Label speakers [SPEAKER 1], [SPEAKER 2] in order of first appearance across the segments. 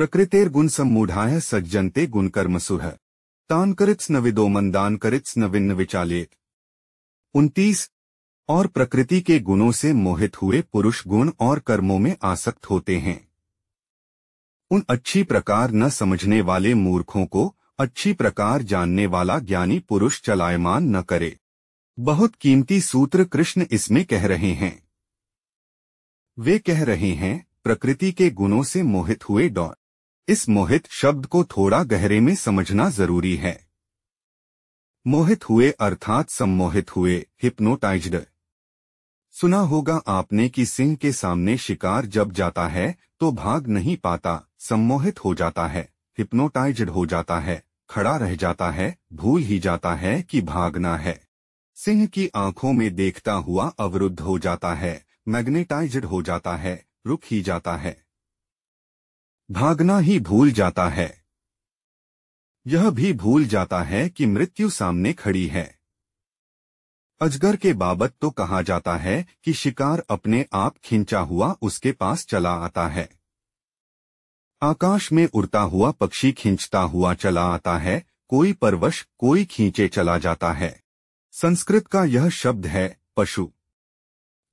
[SPEAKER 1] गुण सज्जन्ते सुह तान करित्स न विदोमन दान करित्स नविन्न विचालेत उनतीस और प्रकृति के गुणों से मोहित हुए पुरुष गुण और कर्मों में आसक्त होते हैं उन अच्छी प्रकार न समझने वाले मूर्खों को अच्छी प्रकार जानने वाला ज्ञानी पुरुष चलायमान न करे बहुत कीमती सूत्र कृष्ण इसमें कह रहे हैं वे कह रहे हैं प्रकृति के गुणों से मोहित हुए डॉ इस मोहित शब्द को थोड़ा गहरे में समझना जरूरी है मोहित हुए अर्थात सम्मोहित हुए हिप्नोटाइज्ड सुना होगा आपने कि सिंह के सामने शिकार जब जाता है तो भाग नहीं पाता सम्मोहित हो जाता है हिप्नोटाइज्ड हो जाता है खड़ा रह जाता है भूल ही जाता है कि भागना है सिंह की आंखों में देखता हुआ अवरुद्ध हो जाता है मैग्नेटाइज्ड हो जाता है रुक ही जाता है भागना ही भूल जाता है यह भी भूल जाता है कि मृत्यु सामने खड़ी है अजगर के बाबत तो कहा जाता है कि शिकार अपने आप खिंचा हुआ उसके पास चला आता है आकाश में उड़ता हुआ पक्षी खींचता हुआ चला आता है कोई परवश कोई खींचे चला जाता है संस्कृत का यह शब्द है पशु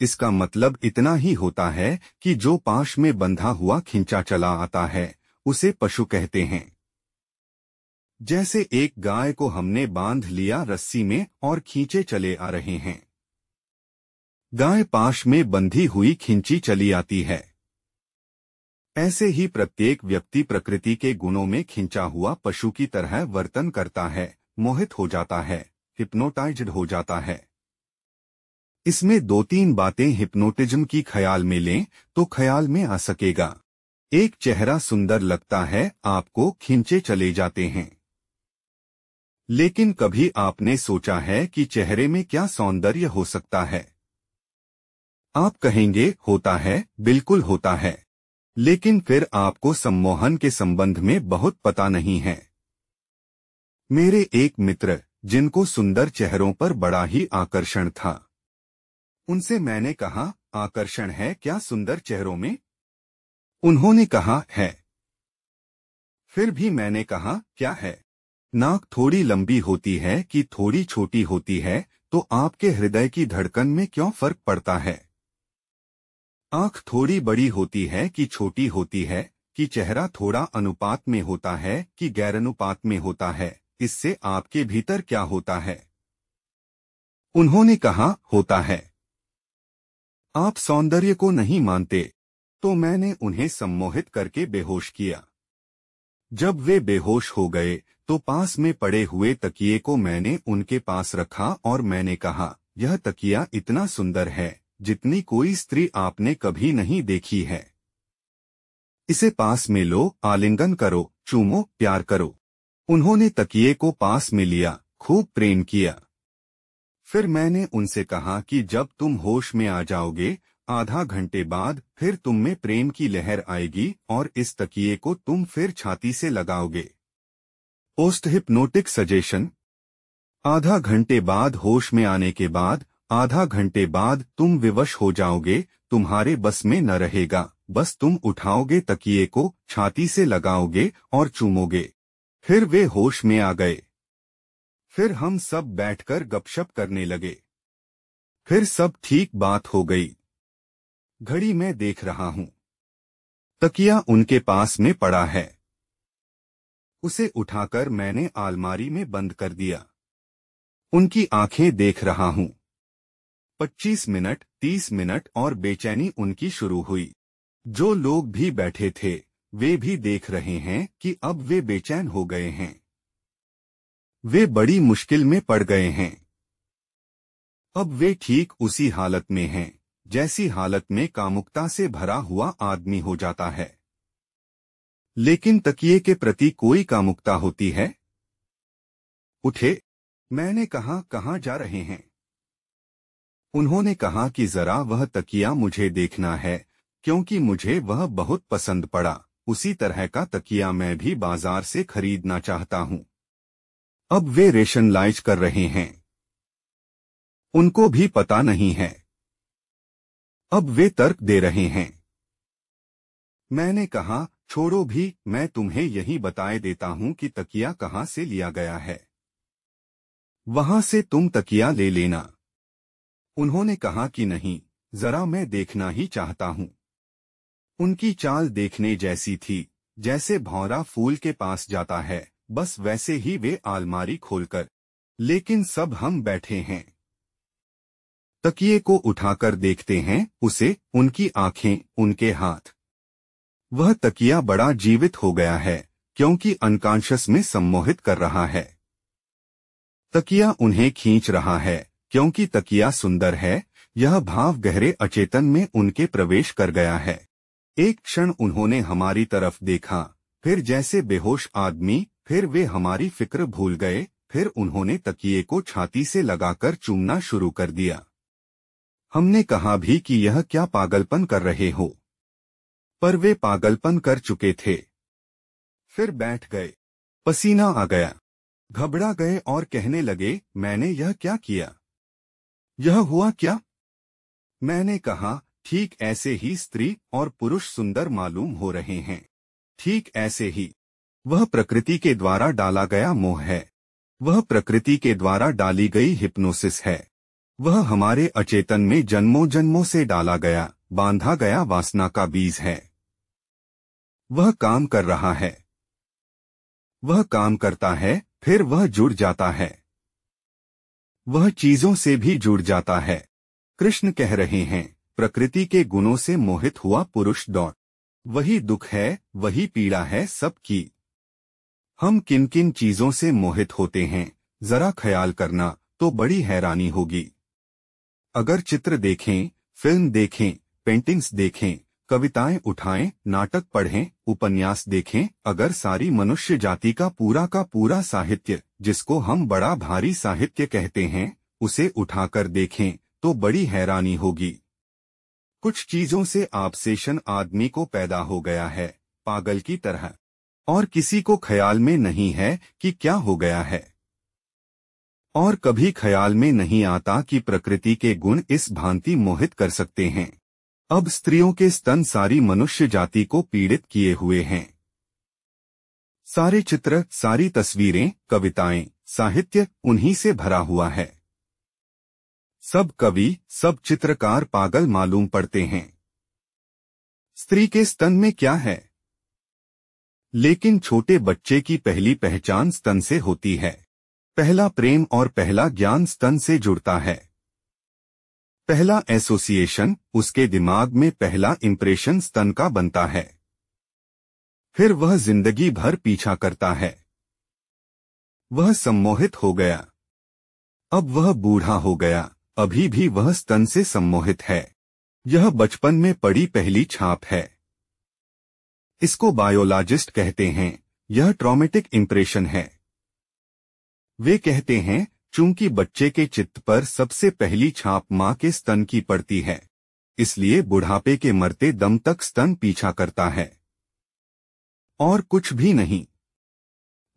[SPEAKER 1] इसका मतलब इतना ही होता है कि जो पाश में बंधा हुआ खिंचा चला आता है उसे पशु कहते हैं जैसे एक गाय को हमने बांध लिया रस्सी में और खींचे चले आ रहे हैं गाय पाश में बंधी हुई खिंची चली आती है ऐसे ही प्रत्येक व्यक्ति प्रकृति के गुणों में खिंचा हुआ पशु की तरह वर्तन करता है मोहित हो जाता है हिप्नोटाइज्ड हो जाता है इसमें दो तीन बातें हिप्नोटिज्म की ख्याल में लें तो ख्याल में आ सकेगा एक चेहरा सुंदर लगता है आपको खींचे चले जाते हैं लेकिन कभी आपने सोचा है कि चेहरे में क्या सौंदर्य हो सकता है आप कहेंगे होता है बिल्कुल होता है लेकिन फिर आपको सम्मोहन के संबंध में बहुत पता नहीं है मेरे एक मित्र जिनको सुंदर चेहरों पर बड़ा ही आकर्षण था उनसे मैंने कहा आकर्षण है क्या सुंदर चेहरों में उन्होंने कहा है फिर भी मैंने कहा क्या है नाक थोड़ी लंबी होती है कि थोड़ी छोटी होती है तो आपके हृदय की धड़कन में क्यों फर्क पड़ता है आंख थोड़ी बड़ी होती है कि छोटी होती है कि चेहरा थोड़ा अनुपात में होता है कि गैर अनुपात में होता है इससे आपके भीतर क्या होता है उन्होंने कहा होता है आप सौंदर्य को नहीं मानते तो मैंने उन्हें सम्मोहित करके बेहोश किया जब वे बेहोश हो गए तो पास में पड़े हुए तकिए को मैंने उनके पास रखा और मैंने कहा यह तकिया इतना सुंदर है जितनी कोई स्त्री आपने कभी नहीं देखी है इसे पास में लो आलिंगन करो चूमो प्यार करो उन्होंने तकिए को पास में लिया खूब प्रेम किया फिर मैंने उनसे कहा कि जब तुम होश में आ जाओगे आधा घंटे बाद फिर तुम में प्रेम की लहर आएगी और इस तकिए को तुम फिर छाती से लगाओगे पोस्ट हिप्नोटिक सजेशन आधा घंटे बाद होश में आने के बाद आधा घंटे बाद तुम विवश हो जाओगे तुम्हारे बस में न रहेगा बस तुम उठाओगे तकिए को छाती से लगाओगे और चूमोगे फिर वे होश में आ गए फिर हम सब बैठकर गपशप करने लगे फिर सब ठीक बात हो गई घड़ी में देख रहा हूं तकिया उनके पास में पड़ा है उसे उठाकर मैंने आलमारी में बंद कर दिया उनकी आंखें देख रहा हूं पच्चीस मिनट तीस मिनट और बेचैनी उनकी शुरू हुई जो लोग भी बैठे थे वे भी देख रहे हैं कि अब वे बेचैन हो गए हैं वे बड़ी मुश्किल में पड़ गए हैं अब वे ठीक उसी हालत में हैं जैसी हालत में कामुकता से भरा हुआ आदमी हो जाता है लेकिन तकिए के प्रति कोई कामुकता होती है उठे मैंने कहा कहाँ जा रहे हैं उन्होंने कहा कि जरा वह तकिया मुझे देखना है क्योंकि मुझे वह बहुत पसंद पड़ा उसी तरह का तकिया मैं भी बाजार से खरीदना चाहता हूँ अब वे रेशन लाइज कर रहे हैं उनको भी पता नहीं है अब वे तर्क दे रहे हैं मैंने कहा छोड़ो भी मैं तुम्हें यही बताए देता हूं कि तकिया कहां से लिया गया है वहां से तुम तकिया ले लेना उन्होंने कहा कि नहीं जरा मैं देखना ही चाहता हूं उनकी चाल देखने जैसी थी जैसे भौरा फूल के पास जाता है बस वैसे ही वे आलमारी खोलकर लेकिन सब हम बैठे हैं तकिए को उठाकर देखते हैं उसे उनकी आंखें उनके हाथ वह तकिया बड़ा जीवित हो गया है क्योंकि अनकॉन्शियस में सम्मोहित कर रहा है तकिया उन्हें खींच रहा है क्योंकि तकिया सुंदर है यह भाव गहरे अचेतन में उनके प्रवेश कर गया है एक क्षण उन्होंने हमारी तरफ देखा फिर जैसे बेहोश आदमी फिर वे हमारी फिक्र भूल गए फिर उन्होंने तकिए को छाती से लगाकर चूमना शुरू कर दिया हमने कहा भी कि यह क्या पागलपन कर रहे हो पर वे पागलपन कर चुके थे फिर बैठ गए पसीना आ गया घबरा गए और कहने लगे मैंने यह क्या किया यह हुआ क्या मैंने कहा ठीक ऐसे ही स्त्री और पुरुष सुंदर मालूम हो रहे हैं ठीक ऐसे ही वह प्रकृति के द्वारा डाला गया मोह है वह प्रकृति के द्वारा डाली गई हिप्नोसिस है वह हमारे अचेतन में जन्मों जन्मों से डाला गया बांधा गया वासना का बीज है वह काम कर रहा है वह काम करता है फिर वह जुड़ जाता है वह चीजों से भी जुड़ जाता है कृष्ण कह रहे हैं प्रकृति के गुणों से मोहित हुआ पुरुष दौड़ वही दुख है वही पीड़ा है सबकी हम किन किन चीजों से मोहित होते हैं जरा ख्याल करना तो बड़ी हैरानी होगी अगर चित्र देखें फिल्म देखें पेंटिंग्स देखें कविताएं उठाएं नाटक पढ़ें उपन्यास देखें अगर सारी मनुष्य जाति का पूरा का पूरा साहित्य जिसको हम बड़ा भारी साहित्य कहते हैं उसे उठाकर देखें तो बड़ी हैरानी होगी कुछ चीजों से आपसेशन आदमी को पैदा हो गया है पागल की तरह और किसी को ख्याल में नहीं है कि क्या हो गया है और कभी ख्याल में नहीं आता कि प्रकृति के गुण इस भांति मोहित कर सकते हैं अब स्त्रियों के स्तन सारी मनुष्य जाति को पीड़ित किए हुए हैं सारे चित्र सारी तस्वीरें कविताएं साहित्य उन्हीं से भरा हुआ है सब कवि सब चित्रकार पागल मालूम पड़ते हैं स्त्री के स्तन में क्या है लेकिन छोटे बच्चे की पहली पहचान स्तन से होती है पहला प्रेम और पहला ज्ञान स्तन से जुड़ता है पहला एसोसिएशन उसके दिमाग में पहला इंप्रेशन स्तन का बनता है फिर वह जिंदगी भर पीछा करता है वह सम्मोहित हो गया अब वह बूढ़ा हो गया अभी भी वह स्तन से सम्मोहित है यह बचपन में पड़ी पहली छाप है इसको बायोलॉजिस्ट कहते हैं यह ट्रॉमेटिक इंप्रेशन है वे कहते हैं चूंकि बच्चे के चित्त पर सबसे पहली छाप मां के स्तन की पड़ती है इसलिए बुढ़ापे के मरते दम तक स्तन पीछा करता है और कुछ भी नहीं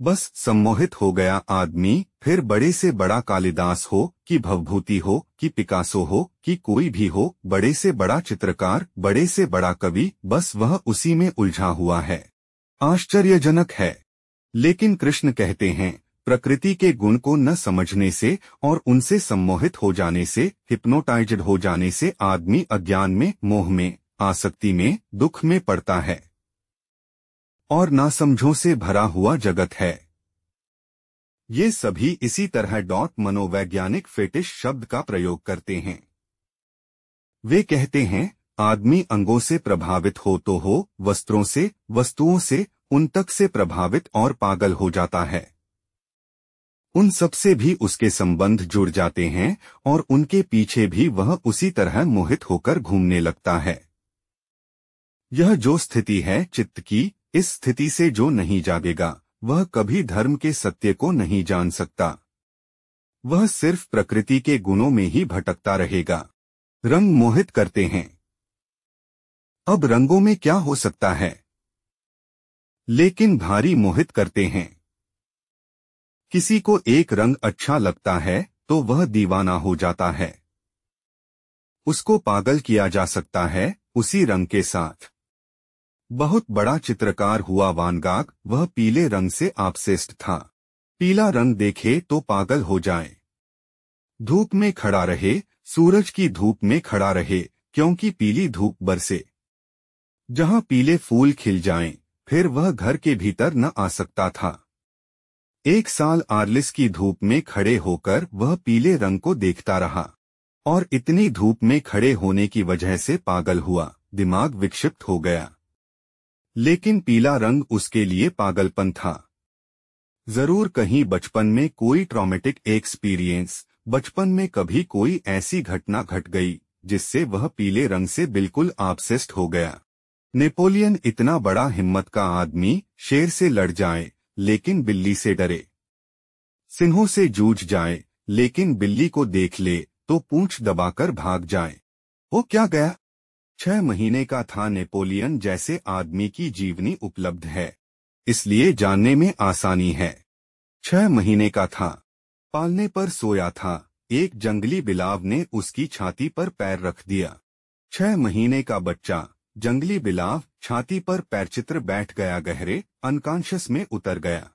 [SPEAKER 1] बस सम्मोहित हो गया आदमी फिर बड़े से बड़ा कालिदास हो कि भवभूति हो कि पिकासो हो कि कोई भी हो बड़े से बड़ा चित्रकार बड़े से बड़ा कवि बस वह उसी में उलझा हुआ है आश्चर्यजनक है लेकिन कृष्ण कहते हैं प्रकृति के गुण को न समझने से और उनसे सम्मोहित हो जाने से हिप्नोटाइज्ड हो जाने से आदमी अज्ञान में मोह में आसक्ति में दुख में पड़ता है और नासमझों से भरा हुआ जगत है ये सभी इसी तरह डॉट मनोवैज्ञानिक फेटिश शब्द का प्रयोग करते हैं वे कहते हैं आदमी अंगों से प्रभावित हो तो हो वस्त्रों से वस्तुओं से उन तक से प्रभावित और पागल हो जाता है उन सबसे भी उसके संबंध जुड़ जाते हैं और उनके पीछे भी वह उसी तरह मोहित होकर घूमने लगता है यह जो स्थिति है चित्त की इस स्थिति से जो नहीं जागेगा वह कभी धर्म के सत्य को नहीं जान सकता वह सिर्फ प्रकृति के गुणों में ही भटकता रहेगा रंग मोहित करते हैं अब रंगों में क्या हो सकता है लेकिन भारी मोहित करते हैं किसी को एक रंग अच्छा लगता है तो वह दीवाना हो जाता है उसको पागल किया जा सकता है उसी रंग के साथ बहुत बड़ा चित्रकार हुआ वानगाग वह पीले रंग से आपसेस्ट था पीला रंग देखे तो पागल हो जाए धूप में खड़ा रहे सूरज की धूप में खड़ा रहे क्योंकि पीली धूप बरसे जहां पीले फूल खिल जाएं, फिर वह घर के भीतर न आ सकता था एक साल आर्लिस की धूप में खड़े होकर वह पीले रंग को देखता रहा और इतनी धूप में खड़े होने की वजह से पागल हुआ दिमाग विक्षिप्त हो गया लेकिन पीला रंग उसके लिए पागलपन था जरूर कहीं बचपन में कोई ट्रॉमेटिक एक्सपीरियंस बचपन में कभी कोई ऐसी घटना घट गई जिससे वह पीले रंग से बिल्कुल आपसेस्ट हो गया नेपोलियन इतना बड़ा हिम्मत का आदमी शेर से लड़ जाए लेकिन बिल्ली से डरे सिंहों से जूझ जाए लेकिन बिल्ली को देख ले तो पूंछ दबाकर भाग जाए वो क्या गया छह महीने का था नेपोलियन जैसे आदमी की जीवनी उपलब्ध है इसलिए जानने में आसानी है छह महीने का था पालने पर सोया था एक जंगली बिलाव ने उसकी छाती पर पैर रख दिया छह महीने का बच्चा जंगली बिलाव छाती पर पैरचित्र बैठ गया गहरे अनकॉन्शियस में उतर गया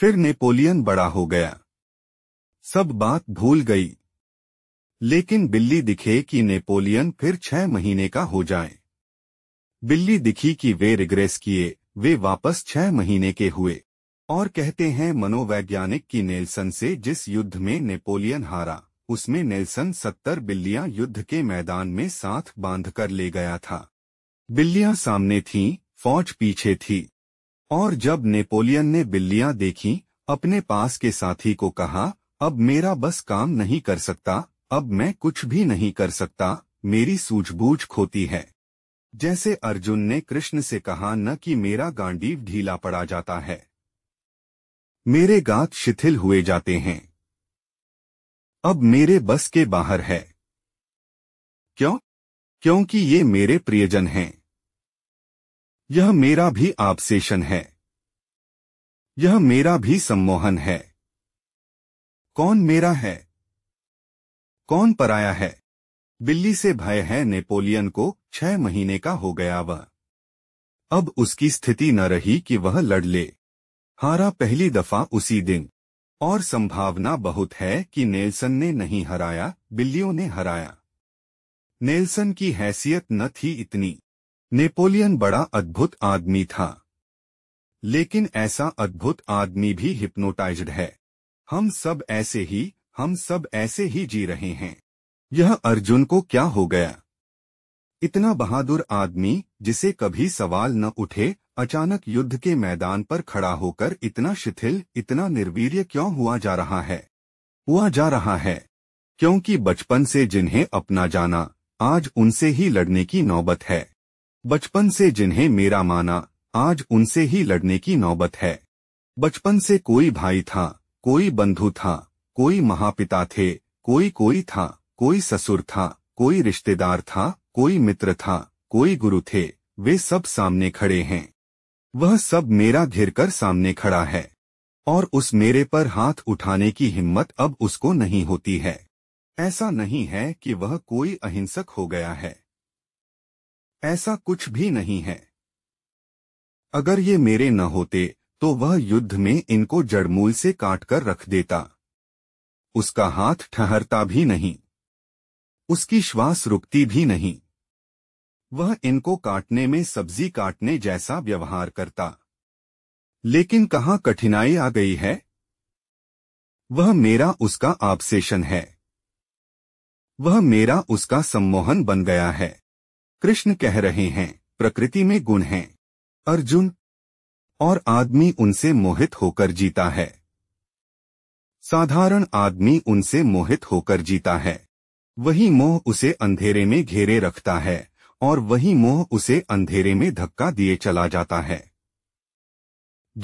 [SPEAKER 1] फिर नेपोलियन बड़ा हो गया सब बात भूल गई लेकिन बिल्ली दिखे कि नेपोलियन फिर छह महीने का हो जाए बिल्ली दिखी कि वे रिग्रेस किए वे वापस छह महीने के हुए और कहते हैं मनोवैज्ञानिक की नेल्सन से जिस युद्ध में नेपोलियन हारा उसमें नेल्सन सत्तर बिल्लियां युद्ध के मैदान में साथ बांध कर ले गया था बिल्लियां सामने थीं, फौज पीछे थी और जब नेपोलियन ने बिल्लियां देखी अपने पास के साथी को कहा अब मेरा बस काम नहीं कर सकता अब मैं कुछ भी नहीं कर सकता मेरी सूझबूझ खोती है जैसे अर्जुन ने कृष्ण से कहा न कि मेरा गांडीव ढीला पड़ा जाता है मेरे गात शिथिल हुए जाते हैं अब मेरे बस के बाहर है क्यों क्योंकि ये मेरे प्रियजन हैं यह मेरा भी आपसेशन है यह मेरा भी सम्मोहन है कौन मेरा है कौन पराया है बिल्ली से भय है नेपोलियन को छह महीने का हो गया वह अब उसकी स्थिति न रही कि वह लड़ ले हारा पहली दफा उसी दिन और संभावना बहुत है कि नेल्सन ने नहीं हराया बिल्लियों ने हराया नेल्सन की हैसियत न थी इतनी नेपोलियन बड़ा अद्भुत आदमी था लेकिन ऐसा अद्भुत आदमी भी हिप्नोटाइज्ड है हम सब ऐसे ही हम सब ऐसे ही जी रहे हैं यह अर्जुन को क्या हो गया इतना बहादुर आदमी जिसे कभी सवाल न उठे अचानक युद्ध के मैदान पर खड़ा होकर इतना शिथिल इतना निर्वीर्य क्यों हुआ जा रहा है हुआ जा रहा है क्योंकि बचपन से जिन्हें अपना जाना आज उनसे ही लड़ने की नौबत है बचपन से जिन्हें मेरा माना आज उनसे ही लड़ने की नौबत है बचपन से कोई भाई था कोई बंधु था कोई महापिता थे कोई कोई था कोई ससुर था कोई रिश्तेदार था कोई मित्र था कोई गुरु थे वे सब सामने खड़े हैं वह सब मेरा घिर कर सामने खड़ा है और उस मेरे पर हाथ उठाने की हिम्मत अब उसको नहीं होती है ऐसा नहीं है कि वह कोई अहिंसक हो गया है ऐसा कुछ भी नहीं है अगर ये मेरे न होते तो वह युद्ध में इनको जड़मूल से काट कर रख देता उसका हाथ ठहरता भी नहीं उसकी श्वास रुकती भी नहीं वह इनको काटने में सब्जी काटने जैसा व्यवहार करता लेकिन कहा कठिनाई आ गई है वह मेरा उसका आब्सेशन है वह मेरा उसका सम्मोहन बन गया है कृष्ण कह रहे हैं प्रकृति में गुण हैं अर्जुन और आदमी उनसे मोहित होकर जीता है साधारण आदमी उनसे मोहित होकर जीता है वही मोह उसे अंधेरे में घेरे रखता है और वही मोह उसे अंधेरे में धक्का दिए चला जाता है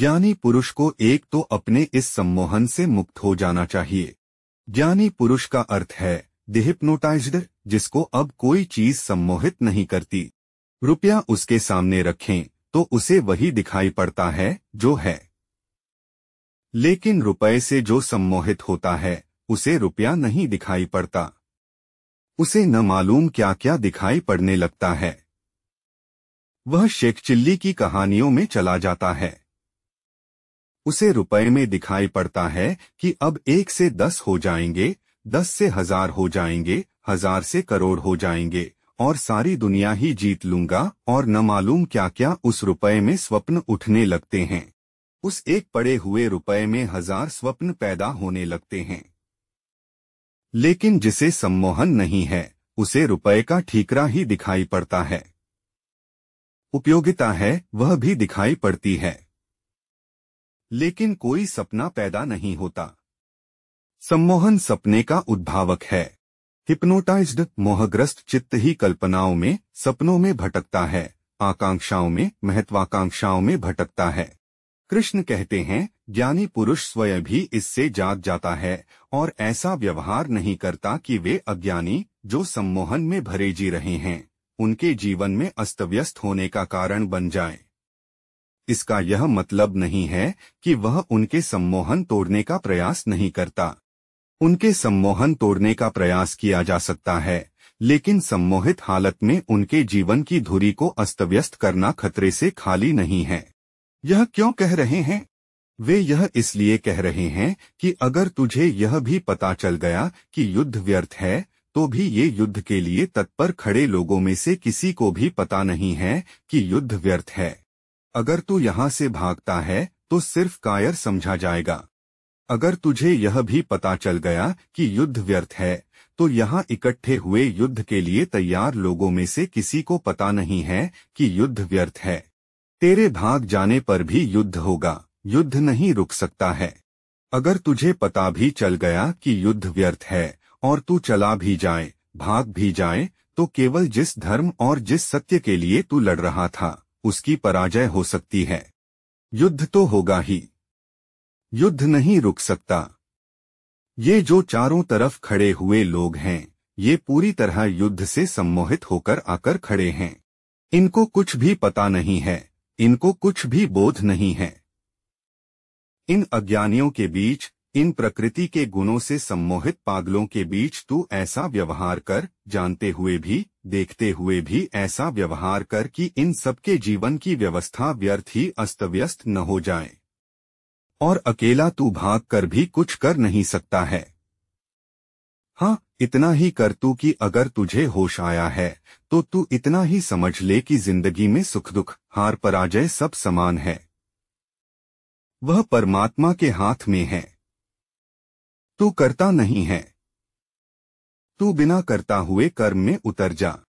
[SPEAKER 1] ज्ञानी पुरुष को एक तो अपने इस सम्मोहन से मुक्त हो जाना चाहिए ज्ञानी पुरुष का अर्थ है दिहिप्नोटाइज्ड जिसको अब कोई चीज सम्मोहित नहीं करती रुपया उसके सामने रखें तो उसे वही दिखाई पड़ता है जो है लेकिन रुपए से जो सम्मोहित होता है उसे रुपया नहीं दिखाई पड़ता उसे न मालूम क्या क्या दिखाई पड़ने लगता है वह शेख चिल्ली की कहानियों में चला जाता है उसे रुपए में दिखाई पड़ता है कि अब एक से दस हो जाएंगे दस से हजार हो जाएंगे हजार से करोड़ हो जाएंगे और सारी दुनिया ही जीत लूंगा और न मालूम क्या क्या उस रुपए में स्वप्न उठने लगते हैं उस एक पड़े हुए रुपए में हजार स्वप्न पैदा होने लगते हैं लेकिन जिसे सम्मोहन नहीं है उसे रुपए का ठीकरा ही दिखाई पड़ता है उपयोगिता है वह भी दिखाई पड़ती है लेकिन कोई सपना पैदा नहीं होता सम्मोहन सपने का उद्भावक है हिप्नोटाइज्ड मोहग्रस्त चित्त ही कल्पनाओं में सपनों में भटकता है आकांक्षाओं में महत्वाकांक्षाओं में भटकता है कृष्ण कहते हैं ज्ञानी पुरुष स्वयं भी इससे जाग जाता है और ऐसा व्यवहार नहीं करता कि वे अज्ञानी जो सम्मोहन में भरे जी रहे हैं उनके जीवन में अस्त व्यस्त होने का कारण बन जाए इसका यह मतलब नहीं है कि वह उनके सम्मोहन तोड़ने का प्रयास नहीं करता उनके सम्मोहन तोड़ने का प्रयास किया जा सकता है लेकिन सम्मोहित हालत में उनके जीवन की धुरी को अस्तव्यस्त करना खतरे से खाली नहीं है यह क्यों कह रहे हैं वे यह इसलिए कह रहे हैं कि अगर तुझे यह भी पता चल गया कि युद्ध व्यर्थ है तो भी ये युद्ध के लिए तत्पर खड़े लोगों में से किसी को भी पता नहीं है कि युद्ध व्यर्थ है अगर तू यहाँ से भागता है तो सिर्फ कायर समझा जाएगा अगर तुझे यह भी पता चल गया कि युद्ध व्यर्थ है तो यहाँ इकट्ठे हुए युद्ध के लिए तैयार लोगों में से किसी को पता नहीं है कि युद्ध व्यर्थ है तेरे भाग जाने पर भी युद्ध होगा युद्ध नहीं रुक सकता है अगर तुझे पता भी चल गया कि युद्ध व्यर्थ है और तू चला भी जाए भाग भी जाए तो केवल जिस धर्म और जिस सत्य के लिए तू लड़ रहा था उसकी पराजय हो सकती है युद्ध तो होगा ही युद्ध नहीं रुक सकता ये जो चारों तरफ खड़े हुए लोग हैं ये पूरी तरह युद्ध से सम्मोहित होकर आकर खड़े हैं इनको कुछ भी पता नहीं है इनको कुछ भी बोध नहीं है इन अज्ञानियों के बीच इन प्रकृति के गुणों से सम्मोहित पागलों के बीच तू ऐसा व्यवहार कर जानते हुए भी देखते हुए भी ऐसा व्यवहार कर कि इन सबके जीवन की व्यवस्था व्यर्थ ही अस्तव्यस्त न हो जाए और अकेला तू भाग कर भी कुछ कर नहीं सकता है हाँ इतना ही कर तू कि अगर तुझे होश आया है तो तू इतना ही समझ ले कि जिंदगी में सुख दुख हार पराजय सब समान है वह परमात्मा के हाथ में है तू करता नहीं है तू बिना करता हुए कर्म में उतर जा